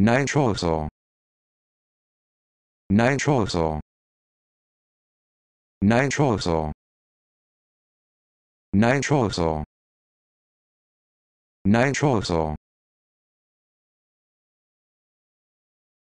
nitroso nitroso nitroso nitroso nitroso